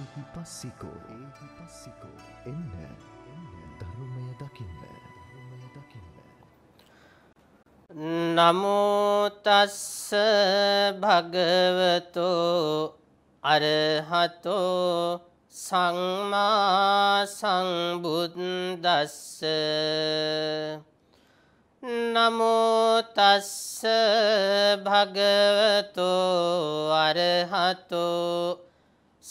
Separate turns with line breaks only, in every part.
එහි පස්සිකෝ එහි පස්සිකෝ එන්න ධර්මය දකින්න ධර්මය දකින්න නමුතස්ස භගවතෝ අරහතෝ සංමා සංබුද්දස්ස නමුතස්ස භගවතෝ අරහතෝ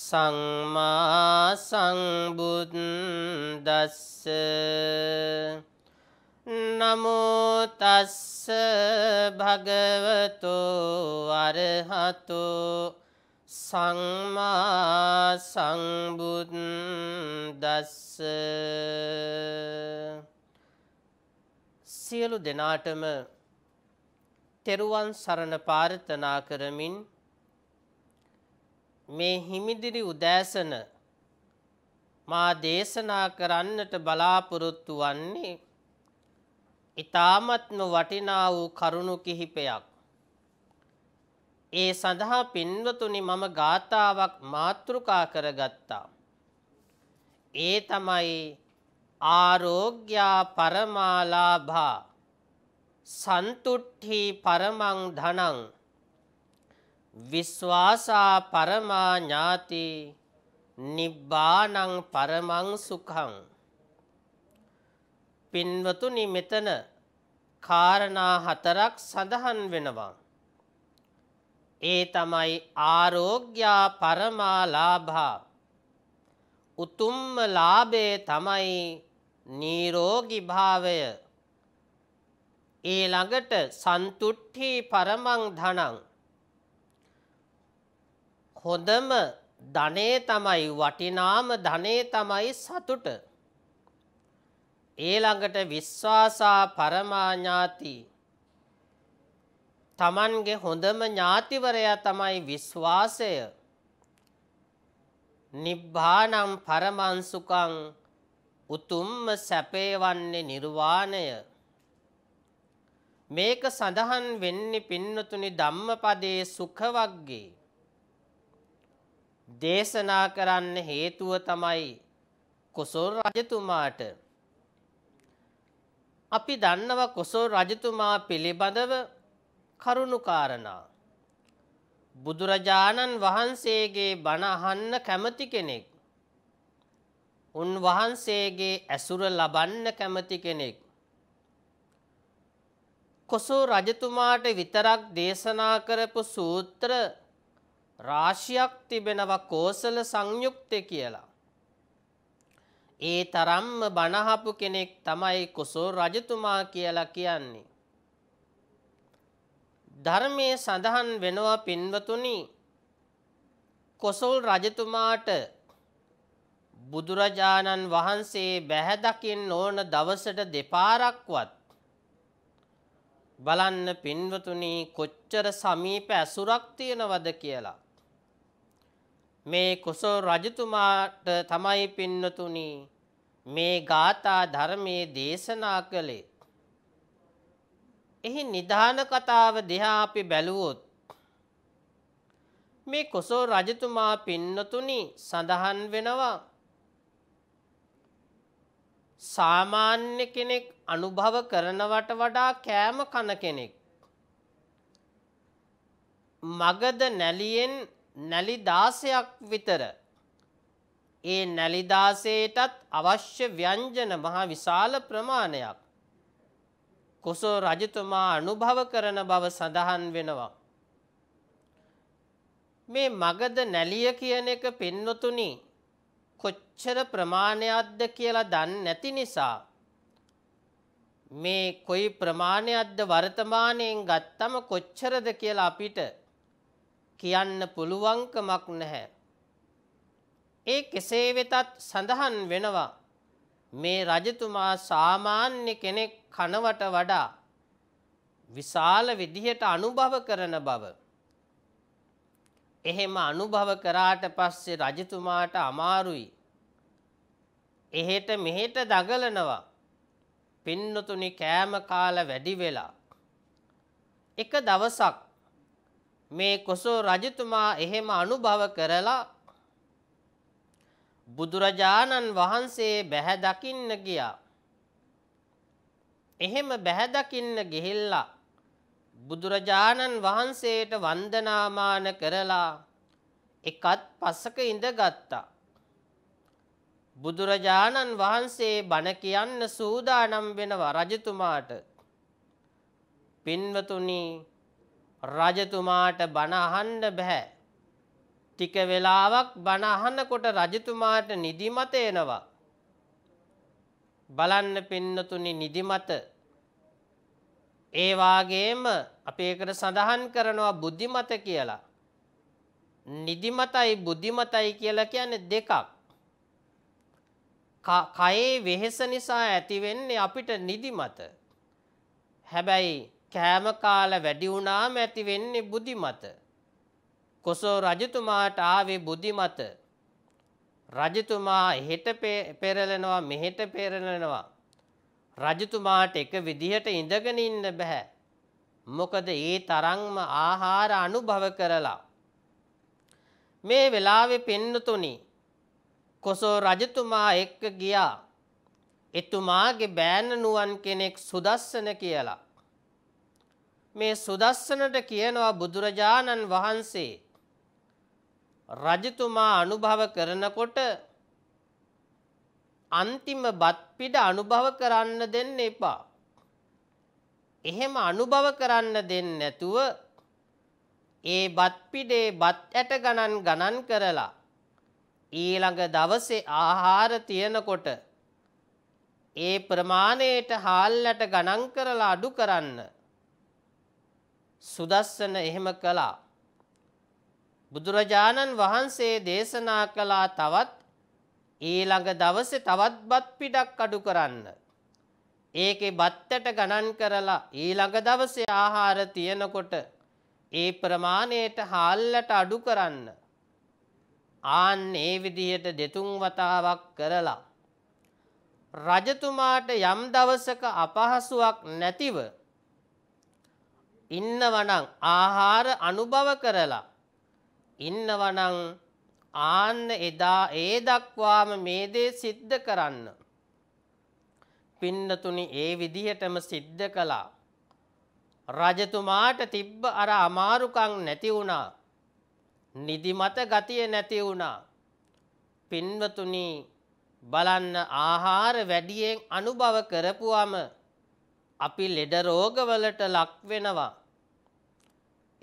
සම්මා සංබුද්දස්ස නමෝ තස්ස භගවතෝ අරහතෝ සම්මා සංබුද්දස්ස සියලු දෙනාටම තෙරුවන් සරණ පාර්ථනා කරමින් මේ හිමිදිරි උදෑසන මා දේශනා කරන්නට බලාපොරොත්තු වන්නේ ඊ타මත්ම වටිනා වූ කරුණු කිහිපයක්. ඒ සඳහා පින්වතුනි මම ගාතාවක් මාතෘකා කරගත්තා. ඒ තමයි ආරෝග්‍යා පරමාලාභා සන්තුට්ඨි පරමං ධනං විශ්වාසා පරමා ඥාති නිබ්බානං පරමං සුඛං පින්වතුනි මෙතන කාරණා හතරක් සඳහන් වෙනවා ඒ තමයි ආරෝග්‍යා පරමාලාභා උතුම්ම ලාභේ තමයි නිරෝගී භාවය ඊළඟට සන්තුට්ඨි පරමං ධනං හොඳම ධනේ තමයි වටිනාම ධනේ තමයි සතුට. ඊළඟට විශ්වාසා පරමාඥාති තමන්ගේ හොඳම ඥාතිවරයා තමයි විශ්වාසය. නිබ්බානම් පරමංසුකං උතුම්ම සැපේවන්නේ නිර්වාණය. මේක සඳහන් වෙන්නේ පින්නතුනි ධම්මපදයේ සුඛ වග්ගේ. දේශනා කරන්න හේතුව තමයි කොසල් රජතුමාට අපි දන්නව කොසල් රජතුමා පිළිබඳව කරුණු කාරණා බුදුරජාණන් වහන්සේගේ බණ අහන්න කැමති කෙනෙක් උන්වහන්සේගේ ඇසුර ලබන්න කැමති කෙනෙක් කොසෝ රජතුමාට විතරක් දේශනා කරපු සූත්‍ර රාශියක් තිබෙනවා කෝසල සංයුක්ත කියලා. ඒ තරම්ම බණහපු කෙනෙක් තමයි කුසෝ රජතුමා කියලා කියන්නේ. ධර්මයේ සඳහන් වෙනවා පින්වතුනි කොසල් රජතුමාට බුදුරජාණන් වහන්සේ බැහැ දකින්න ඕන දවසට දෙපාරක්වත් බලන්න පින්වතුනි කොච්චර සමීප ඇසුරක් තියනවද කියලා මේ කුසෝ රජතුමාට තමයි පින්නතුනි මේ ගාථා ධර්මයේ දේශනා කළේ. එහි නිධාන කතාව දිහා අපි බැලුවොත් මේ කුසෝ රජතුමා පින්නතුනි සඳහන් වෙනවා සාමාන්‍ය කෙනෙක් අනුභව කරනවට වඩා කෑම කන කෙනෙක් මගද නැලියෙන් නැලි 16ක් විතර ඒ නැලි 16ටත් අවශ්‍ය ව්‍යංජන මහා විශාල ප්‍රමාණයක් කොසෝ රජතුමා අනුභව කරන බව සඳහන් වෙනවා මේ මගද නැලිය කියන එක පින්නතුනි කොච්චර ප්‍රමාණයක්ද කියලා දන්නේ නැති නිසා මේ කොයි ප්‍රමාණයක්ද වර්තමානයෙන් ගත්තම කොච්චරද කියලා අපිට කියන්න පුළුවන්කමක් නැහැ. ඒ කෙසේ වෙතත් සඳහන් වෙනවා මේ රජතුමා සාමාන්‍ය කෙනෙක් කනවට වඩා විශාල විදිහට අනුභව කරන බව. එහෙම අනුභව කරාට පස්සේ රජතුමාට අමාරුයි. එහෙට මෙහෙට දඟලනවා. පින්නතුනි කෑම කාලා වැඩි වෙලා. එක දවසක් මේ කොසෝ රජතුමා එහෙම අනුභව කරලා බුදුරජාණන් වහන්සේ බැහැ දකින්න ගියා. එහෙම බැහැ දකින්න ගිහිල්ලා බුදුරජාණන් වහන්සේට වන්දනාමාන කරලා එකත් පසක ඉඳගත්තා. බුදුරජාණන් වහන්සේ බණ කියන්න සූදානම් වෙනව රජතුමාට. පින්වතුනි රජතුමාට බණ අහන්න බෑ. ටික වෙලාවක් බණ අහනකොට රජතුමාට නිදිමත එනවා. බලන්න පින්නතුනි නිදිමත. ඒ වාගේම අපි ඒකට සඳහන් කරනවා බුද්ධිමත කියලා. නිදිමතයි බුද්ධිමතයි කියලා කියන්නේ දෙකක්. කයේ වෙහෙස නිසා ඇතිවෙන්නේ අපිට නිදිමත. හැබැයි කෑම කාලා වැඩි වුණාම ඇති වෙන්නේ බුද්ධිමත. කොසෝ රජතුමාට ආවේ බුද්ධිමත. රජතුමා හෙට පෙරලනවා මෙහෙට පෙරලනවා. රජතුමාට එක විදිහට ඉඳගෙන ඉන්න බෑ. මොකද ඒ තරම්ම ආහාර අනුභව කරලා. මේ වෙලාවේ පෙන්නතුනි කොසෝ රජතුමා එක්ක ගියා. එතුමාගේ බෑන නුවන් කෙනෙක් සුදස්සන කියලා. මේ සුදස්සනට කියනවා බුදුරජාණන් වහන්සේ රජතුමා අනුභව කරනකොට අන්තිම බත් පිට අනුභව කරන්න දෙන්න එපා. එහෙම අනුභව කරන්න දෙන්නේ නැතුව ඒ බත් පිටේ බත් ඇට ගණන් ගණන් කරලා ඊළඟ දවසේ ආහාර තියනකොට ඒ ප්‍රමාණයට හාල්ලට ගණන් කරලා අඩු කරන්න සුදස්සන එහෙම කළා. බුදුරජාණන් වහන්සේ දේශනා කළා තවත් ඊළඟ දවසේ තවත් බත් පිටක් අඩු කරන්න. ඒකේ බත්තට ගණන් කරලා ඊළඟ දවසේ ආහාර තියනකොට ඒ ප්‍රමාණයට හාල්ලට අඩු කරන්න. ආන් ඒ විදිහට දෙතුන් වතාවක් කරලා රජතුමාට යම් දවසක අපහසුාවක් නැතිව ඉන්නවනං ආහාර අනුභව කරලා. ඉන්නවනං ආන්න එදා ඒ දක්වාම මේ දේ සිද්ධ කරන්න. පින්නතුනි ඒ විදිහටම සිද්ධ කළා. රජතුමාට තිබ්බ අර අමාරුකං නැති වුණා. නිදිමත ගතිය නැති වුණා. පින්වතුනි බලන්න ආහාර වැඩියෙන් අනුභව කරපුවම අපි ලෙඩ රෝගවලට ලක් වෙනවා.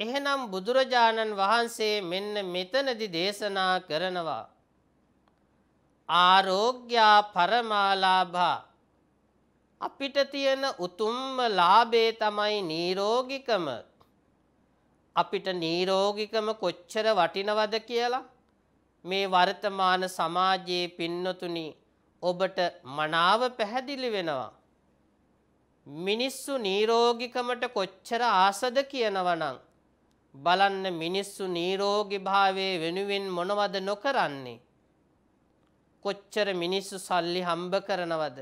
එහෙනම් බුදුරජාණන් වහන්සේ මෙන්න මෙතනදි දේශනා කරනවා. ආරෝග්‍යා පරමාලාභා අපිට තියෙන උතුම්ම ලාභේ තමයි නිරෝගිකම. අපිට නිරෝගිකම කොච්චර වටිනවද කියලා මේ වර්තමාන සමාජයේ පින්නතුනි ඔබට මනාව පැහැදිලි වෙනවා. මිනිස්සු නිරෝගිකමට කොච්චර ආසද කියනවනම් බලන්න මිනිස්සු නිරෝගී භාවයේ වෙනුවෙන් මොනවද නොකරන්නේ? කොච්චර මිනිස්සු සල්ලි හම්බ කරනවද?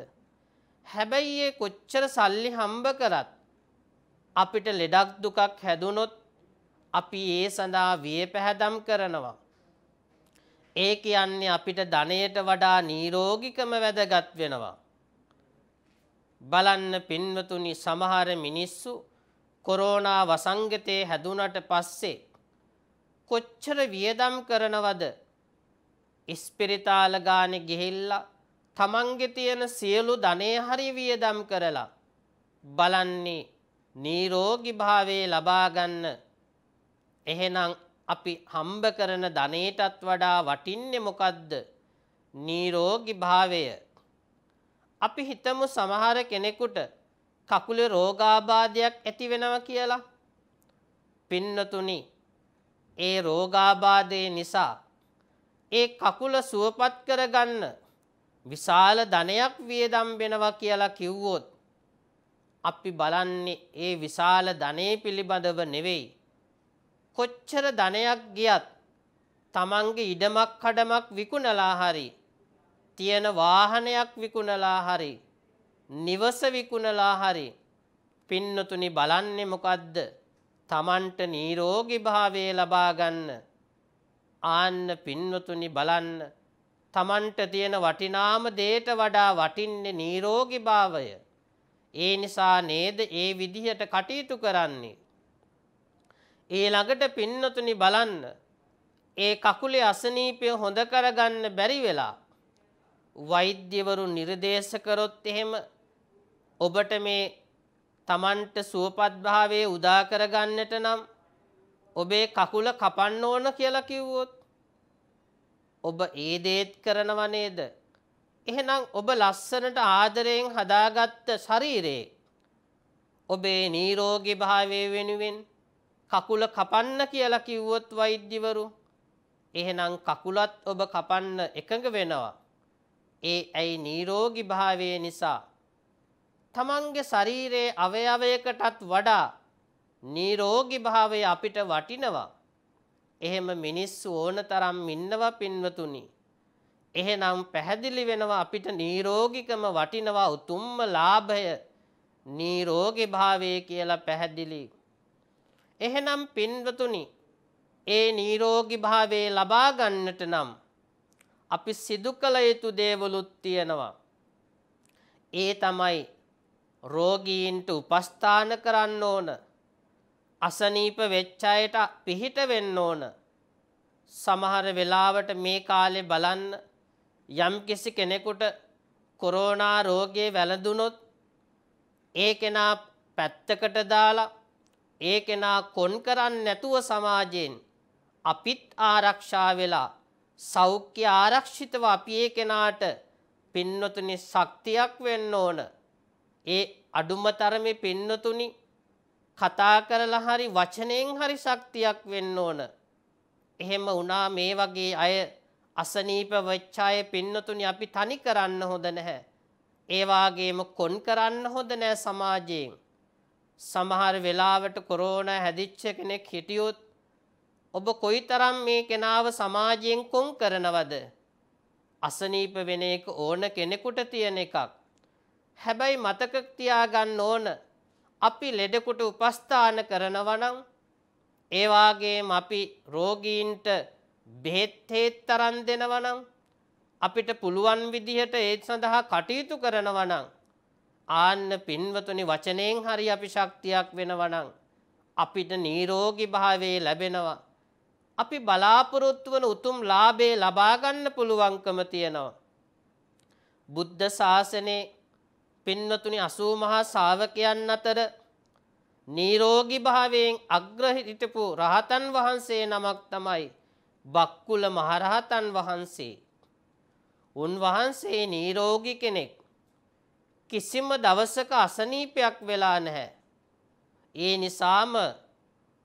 හැබැයි ඒ කොච්චර සල්ලි හම්බ කරත් අපිට ලෙඩක් දුකක් හැදුනොත් අපි ඒ සඳහා වියපැහැදම් කරනවා. ඒ කියන්නේ අපිට ධනයට වඩා නිරෝගිකම වැදගත් වෙනවා. බලන්න පින්වතුනි සමහර මිනිස්සු කොරෝනා වසංගතයේ හැදුනට පස්සේ කොච්චර වියදම් කරනවද ඉස්පිරිතාල ගානේ ගිහිල්ලා තමන්ගේ තියෙන සියලු ධනේ හරි වියදම් කරලා බලන්නේ නිරෝගී භාවයේ ලබා ගන්න එහෙනම් අපි හම්බ කරන ධනේටත් වඩා වටින්නේ මොකද්ද නිරෝගී භාවය අපි හිතමු සමහර කෙනෙකුට කකුලේ රෝගාබාධයක් ඇති වෙනවා කියලා. පින්නතුනි ඒ රෝගාබාධය නිසා ඒ කකුල සුවපත් කරගන්න විශාල ධනයක් වියදම් වෙනවා කියලා කිව්වොත් අපි බලන්නේ ඒ විශාල ධනෙ පිළිබඳව නෙවෙයි. කොච්චර ධනයක් ගියත් තමන්ගේ ඉඩමක් කඩමක් විකුණලා හරි තියෙන වාහනයක් විකුණලා හරි නිවස විකුණලා හරි පින්නතුනි බලන්නේ මොකද්ද? තමන්ට නිරෝගී භාවය ලබා ගන්න. ආන්න පින්නතුනි බලන්න. තමන්ට තියෙන වටිනාම දේට වඩා වටින්නේ නිරෝගී භාවය. ඒ නිසා නේද ඒ විදිහට කටයුතු කරන්නේ. ඒ ළඟට පින්නතුනි බලන්න. ඒ කකුලේ අසනීපය හොඳ කරගන්න බැරි වෙලා වෛද්‍යවරු නිර්දේශ කරොත් එහෙම ඔබට මේ Tamanට සුවපත් භාවයේ උදා කරගන්නට නම් ඔබේ කකුල කපන්න ඕන කියලා කිව්වොත් ඔබ ඒ දේත් කරනව නේද? එහෙනම් ඔබ ලස්සනට ආදරයෙන් හදාගත්ත ශරීරේ ඔබේ නිරෝගී භාවය වෙනුවෙන් කකුල කපන්න කියලා කිව්වොත් වෛද්‍යවරු එහෙනම් කකුලත් ඔබ කපන්න එකඟ වෙනවා. ඒ ඇයි නිරෝගී භාවය නිසා තමන්ගේ ශරීරයේ අවයවයකටත් වඩා නිරෝගී භාවය අපිට වටිනවා. එහෙම මිනිස්සු ඕන තරම් ඉන්නවා පින්වතුනි. එහෙනම් පැහැදිලි වෙනවා අපිට නිරෝගිකම වටිනවා උතුම්ම ලාභය නිරෝගී භාවය කියලා පැහැදිලි. එහෙනම් පින්වතුනි ඒ නිරෝගී භාවයේ ලබා ගන්නට නම් අපි සිදු කළ යුතු දේවලුත් තියෙනවා. ඒ තමයි රෝගීන්ට උපස්ථාන කරන්න ඕන. අසනීප වෙච්ච අයට පිහිට වෙන්න ඕන. සමහර වෙලාවට මේ කාලේ බලන්න යම්කිසි කෙනෙකුට කොරෝනා රෝගේ වැළඳුනොත් ඒ කෙනා පැත්තකට දාලා ඒ කෙනා කොන් කරන්නේ නැතුව සමාජයෙන් අපිත් ආරක්ෂා වෙලා සෞඛ්‍ය ආරක්ෂිතව අපි ඒ කෙනාට පින්නතුනි ශක්තියක් වෙන්න ඕන. ඒ අඩුම තරමේ පින්නතුනි කතා කරලා හරි වචනයෙන් හරි ශක්තියක් වෙන්න ඕන. එහෙම වුණා මේ වගේ අය අසනීප වෙච්ච අය පින්නතුනි අපි තනි කරන්න හොඳ නැහැ. ඒ වාගේම කොන් කරන්න හොඳ නැහැ සමාජයෙන්. සමහර වෙලාවට කොරෝනා හැදිච්ච කෙනෙක් හිටියොත් ඔබ කොයිතරම් මේ කෙනාව සමාජයෙන් කොන් කරනවද? අසනීප වෙන එක ඕන කෙනෙකුට තියෙන එකක්. හැබැයි මතක තියාගන්න ඕන අපි ලෙඩෙකුට උපස්ථාන කරනවා නම් ඒ වාගේම අපි රෝගීන්ට බෙහෙත් හේත් තරම් දෙනවා නම් අපිට පුළුවන් විදිහට ඒ සඳහා කටයුතු කරනවා නම් ආන්න පින්වතුනි වචනයෙන් හරි අපි ශක්තියක් වෙනවා නම් අපිට නිරෝගී භාවයේ ලැබෙනවා අපි බලාපොරොත්තු වන උතුම් ලාභේ ලබා ගන්න පුළුවන්කම තියෙනවා බුද්ධ ශාසනේ පින්නතුනි 80 මහා ශාවකයන් අතර නිරෝගී භාවයෙන් අග්‍ර හිටපු රහතන් වහන්සේ නමක් තමයි බක්කුල මහරහතන් වහන්සේ. උන්වහන්සේ නිරෝගී කෙනෙක්. කිසිම දවසක අසනීපයක් වෙලා නැහැ. ඒ නිසාම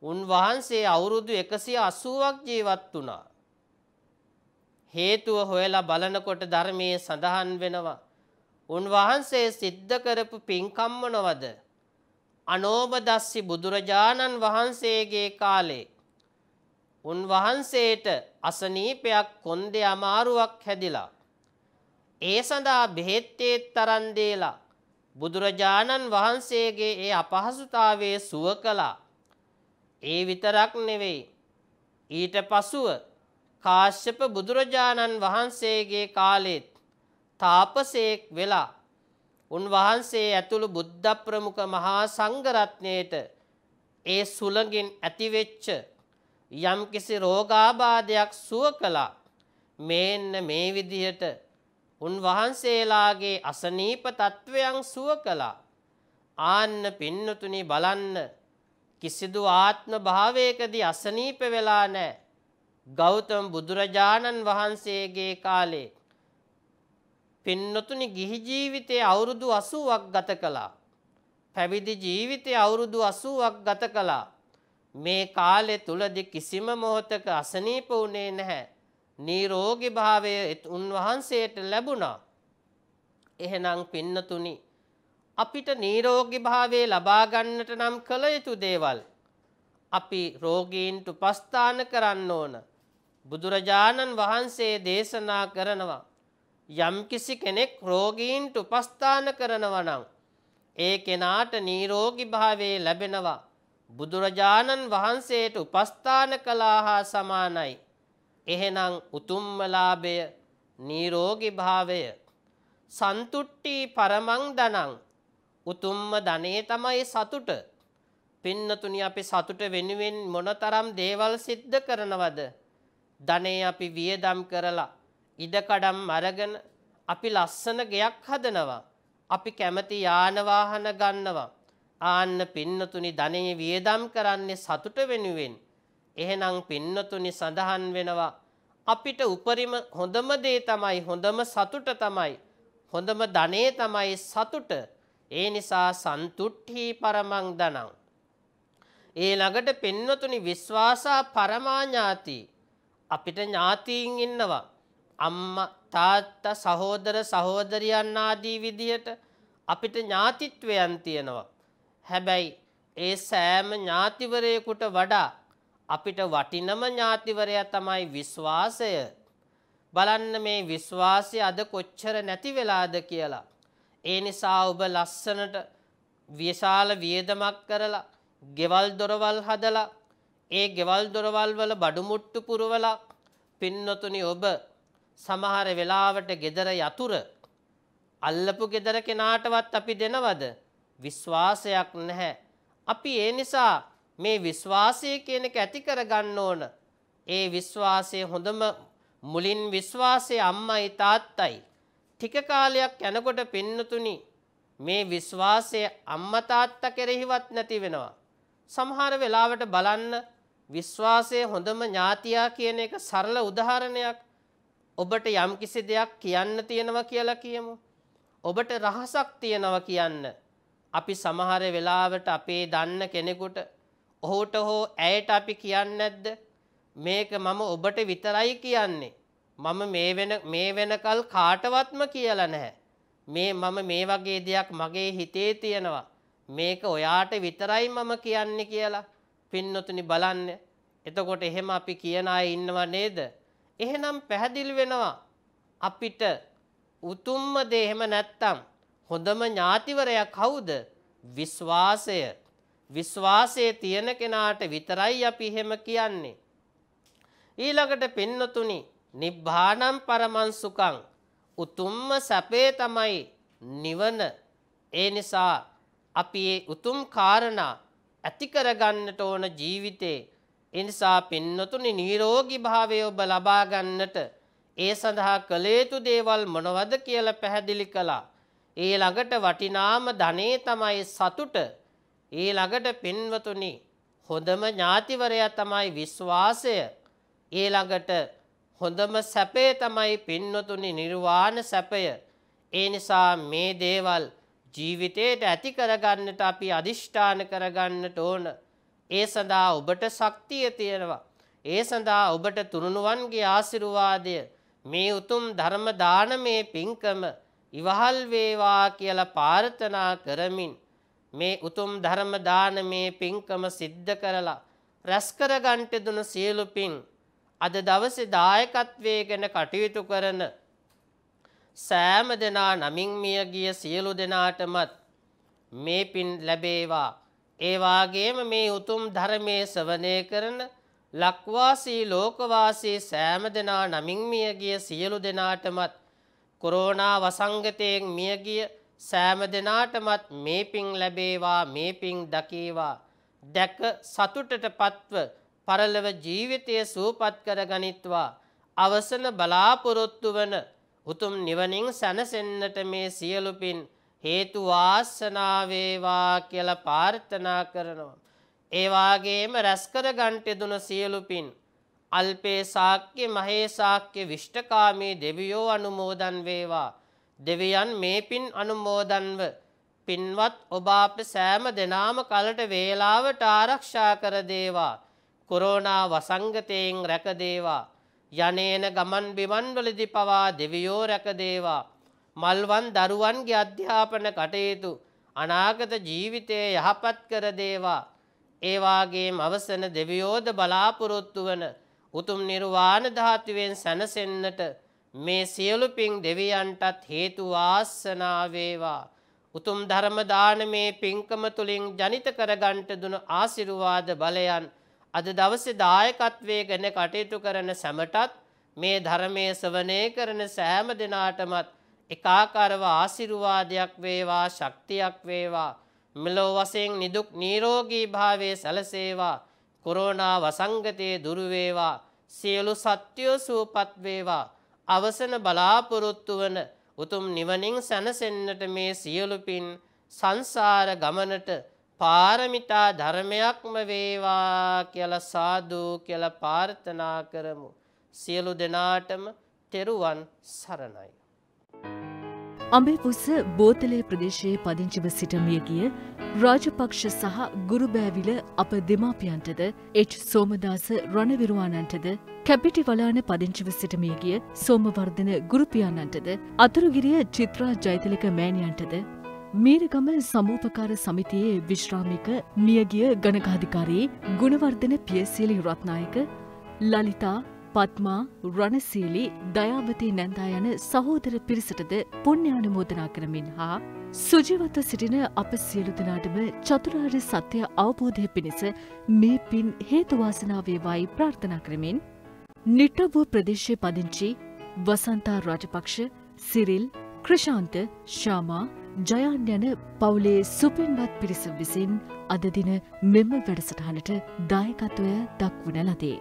උන්වහන්සේ අවුරුදු 180ක් ජීවත් වුණා. හේතුව හොයලා බලනකොට ධර්මයේ සඳහන් වෙනවා උන්වහන්සේ සිද්ධ කරපු පින්කම් මොනවද? අනෝබදස්සි බුදුරජාණන් වහන්සේගේ කාලේ උන්වහන්සේට අසනීපයක් කොන්දේ අමාරුවක් හැදිලා ඒ සඳහා බෙහෙත්තේ තරන් දීලා බුදුරජාණන් වහන්සේගේ ඒ අපහසුතාවයේ සුව කළා. ඒ විතරක් නෙවෙයි. ඊට පසුව කාශ්‍යප බුදුරජාණන් වහන්සේගේ කාලෙත් තාපසයෙක් වෙලා උන්වහන්සේ ඇතුළු බුද්ධ ප්‍රමුඛ මහා සංඝරත්නයේට ඒ සුළඟින් ඇතිවෙච්ච යම්කිසි රෝගාබාධයක් සුව කළා මේන්න මේ විදිහට උන්වහන්සේලාගේ අසනීප තත්වයන් සුව කළා ආන්න පින්නතුනි බලන්න කිසිදු ආත්ම භාවයකදී අසනීප වෙලා නැහැ ගෞතම බුදුරජාණන් වහන්සේගේ කාලේ පින්නතුනි ගිහි ජීවිතයේ අවුරුදු 80ක් ගත කළා. පැවිදි ජීවිතයේ අවුරුදු 80ක් ගත කළා. මේ කාලය තුලදී කිසිම මොහොතක අසනීප වුණේ නැහැ. නිරෝගී භාවය උන්වහන්සේට ලැබුණා. එහෙනම් පින්නතුනි අපිට නිරෝගී භාවය ලබා ගන්නට නම් කළ යුතු දේවල් අපි රෝගීන්ට උපස්ථාන කරන්න ඕන. බුදුරජාණන් වහන්සේ දේශනා කරනවා යම්කිසි කෙනෙක් රෝගීන්ට උපස්ථාන කරනවා නම් ඒ කෙනාට නිරෝගී භාවයේ ලැබෙනවා බුදුරජාණන් වහන්සේට උපස්ථාන කළා හා සමානයි එහෙනම් උතුම්ම ලාභය නිරෝගී භාවය සන්තුට්ටි පරමං ධනං උතුම්ම ධනේ තමයි සතුට පින්නතුනි අපි සතුට වෙනුවෙන් මොනතරම් දේවල් සිද්ධ කරනවද ධනේ අපි වියදම් කරලා ඉඩකඩම් අරගෙන අපි ලස්සන ගෙයක් හදනවා. අපි කැමති යාන වාහන ගන්නවා. ආන්න පින්නතුනි ධනෙ වියදම් කරන්නේ සතුට වෙනුවෙන්. එහෙනම් පින්නතුනි සඳහන් වෙනවා අපිට උපරිම හොඳම දේ තමයි හොඳම සතුට තමයි හොඳම ධනේ තමයි සතුට ඒ නිසා සන්තුට්ඨි පරමං ධනං ඒ ළඟට පින්නතුනි විශ්වාසා පරමාඥාති අපිට ඥාතීන් ඉන්නවා අම්ම තාත්තා සහෝදර සහෝදරියන් ආදී විදියට අපිට ඥාතිත්වයන් තියෙනවා. හැබැයි ඒ සෑම ඥාතිවරයෙකුට වඩා අපිට වටිනම ඥාතිවරයා තමයි විශ්වාසය. බලන්න මේ විශ්වාසය අද කොච්චර නැති වෙලාද කියලා. ඒ නිසා ඔබ ලස්සනට විශාල වියදමක් කරලා ගෙවල් දොරවල් හදලා ඒ ගෙවල් දොරවල් වල බඩු මුට්ටු පුරවලා පින්නතුනි ඔබ සමහර වෙලාවට gedara යතුරු අල්ලපු ගෙදර කෙනාටවත් අපි දෙනවද විශ්වාසයක් නැහැ. අපි ඒ නිසා මේ විශ්වාසය කියන එක ඇති කරගන්න ඕන. ඒ විශ්වාසය හොඳම මුලින් විශ්වාසය අම්මයි තාත්තයි. ටික කාලයක් යනකොට පින්නතුනි මේ විශ්වාසය අම්මා තාත්තා කෙරෙහිවත් නැති වෙනවා. සමහර වෙලාවට බලන්න විශ්වාසය හොඳම ඥාතියා කියන එක සරල උදාහරණයක්. ඔබට යම්කිසි දෙයක් කියන්න තියෙනවා කියලා කියමු. ඔබට රහසක් තියෙනවා කියන්න. අපි සමහර වෙලාවට අපේ දන්න කෙනෙකුට ඔහුට හෝ ඇයට අපි කියන්නේ නැද්ද? මේක මම ඔබට විතරයි කියන්නේ. මම මේ වෙන මේ වෙනකල් කාටවත්ම කියලා නැහැ. මේ මම මේ වගේ දෙයක් මගේ හිතේ තියෙනවා. මේක ඔයාට විතරයි මම කියන්නේ කියලා. පින්නතුනි බලන්න. එතකොට එහෙම අපි කියන අය ඉන්නව නේද? එහෙනම් පැහැදිලි වෙනවා අපිට උතුම්ම දේ එහෙම නැත්තම් හොඳම ඥාතිවරයා කවුද? විශ්වාසය. විශ්වාසයේ තියෙන කෙනාට විතරයි අපි එහෙම කියන්නේ. ඊළඟට පින්නතුනි නිබ්බානම් පරමං සුඛං උතුම්ම සැපේ තමයි නිවන. ඒ නිසා අපි මේ උතුම් කාරණා ඇති කරගන්නට ඕන ජීවිතේ එනිසා පින්නතුනි නිරෝගී භාවය ඔබ ලබා ගන්නට ඒ සඳහා කළ යුතු දේවල් මොනවද කියලා පැහැදිලි කළා. ඒ ළඟට වටිනාම ධනේ තමයි සතුට. ඒ ළඟට පින්වතුනි හොඳම ඥාතිවරයා තමයි විශ්වාසය. ඒ ළඟට හොඳම සැපේ තමයි පින්නතුනි නිර්වාණ සැපය. ඒ නිසා මේ දේවල් ජීවිතයට ඇති කරගන්නට අපි අදිෂ්ඨාන කරගන්නට ඕන. ඒ සඳහා ඔබට ශක්තිය තියෙනවා. ඒ සඳහා ඔබට තුරුණුවන්ගේ ආශිර්වාදය මේ උතුම් ධර්ම දානමේ පින්කම ඉවහල් වේවා කියලා ප්‍රාර්ථනා කරමින් මේ උතුම් ධර්ම දානමේ පින්කම සිද්ධ කරලා රැස්කර ගන්නට දුන සියලු පින් අද දවසේ දායකත්වයේ ගැන කටයුතු කරන සෑම දෙනා නමින් මිය ගිය සියලු දෙනාටමත් මේ පින් ලැබේවා ඒ වාගේම මේ උතුම් ධර්මයේ ශ්‍රවණය කරන ලක්වාසී ලෝකවාසී සෑම දෙනා නමින් මියගිය සියලු දෙනාටමත් කොරෝනා වසංගතයෙන් මියගිය සෑම දෙනාටමත් මේ පිං ලැබේවා මේ පිං දකීවා දැක සතුටට පත්ව පරලව ජීවිතය සූපත් කර ගනිත්වා අවසන බලාපොරොත්තු වන උතුම් නිවනින් සැනසෙන්නට මේ සියලු පින් හේතු වාසනා වේවා කියලා ප්‍රාර්ථනා කරනවා. ඒ වාගේම රැස්කර ගන්ට දුන සියලු පින් අල්පේ සාක්‍ය මහේ සාක්‍ය විෂ්ඨකාමී දෙවියෝ අනුමෝදන් වේවා. දෙවියන් මේ පින් අනුමෝදන්ව පින්වත් ඔබ අප සෑම දෙනාම කලට වේලාවට ආරක්ෂා කර දේවා. කොරෝනා වසංගතයෙන් රැක දේවා. යනේන ගමන් බිමන්වලදී පවා දෙවියෝ රැක දේවා. මල්වන් දරුවන්ගේ අධ්‍යාපන කටයුතු අනාගත ජීවිතය යහපත් කර දේවා. ඒවාගේම අවසන දෙවියෝද බලාපොරොත්තු වන උතුම් නිර්වාණ ධාතුවෙන් සැනසෙන්නට මේ සියලු පිං දෙවියන්ටත් හේතු ආස්සනා වේවා. උතුම් ධර්ම දානමේ පිංකම තුලින් ජනිත කරගන්ට දුන ආශිර්වාද බලයන් අද දවසේ දායකත්වයේ ගැන කටයුතු කරන සැමටත් මේ ධර්මයේ ශ්‍රවණය කරන සෑම දිනාටමත් එකාකාරව ආශිර්වාදයක් වේවා ශක්තියක් වේවා මෙලොව වශයෙන් නිදුක් නිරෝගී භාවයේ සැලසේවා කොරෝනා වසංගතයේ දුරු වේවා සියලු සත්‍යෝ සූපත් වේවා අවසන බලාපොරොත්තු වන උතුම් නිවනින් සැනසෙන්නට මේ සියලු පින් සංසාර ගමනට පාරමිතා ධර්මයක්ම වේවා කියලා සාදු කියලා ප්‍රාර්ථනා කරමු සියලු දෙනාටම තෙරුවන් සරණයි අඹේපුස බෝතලේ ප්‍රදේශයේ පදිංචිව සිටමිය ගිය රාජපක්ෂ සහ ගුරුබෑවිල අප දෙමාපියන්ටද එච් සෝමදාස රණවිරුවාණන්ටද කැපිටි වලාන පදිංචිව සිටමිය ගිය සෝමවර්ධන ගුරුපියාණන්ටද අතුරුගිරිය චිත්‍රා ජෛතලික මෑණියන්ටද මීරගම සමූපකාර සමිතියේ විශ්‍රාමික මියගිය ගණකාධිකාරී ගුණවර්ධන පියසීලි රත්නායක ලලිතා පත්මා රණසීලි දයාවතී නැන්දා යන සහෝදර පිරිසටද පුණ්‍යානුමෝදනා කරමින් හා සුජීවත්ව සිටින අප සියලු දෙනාටම චතුරාර්ය සත්‍ය අවබෝධය පිණිස මේ පින් හේතුවාසනා වේවායි ප්‍රාර්ථනා කරමින් නිට්ටවුව ප්‍රදේශයේ පදිංචි වසන්තා රාජපක්ෂ සිරිල් ක්‍රෂාන්ත ශාමා ජයන් යන පවුලේ සුපින්වත් පිරිස විසින් අද දින මෙම වැඩසටහනට දායකත්වය දක්වන ලදී.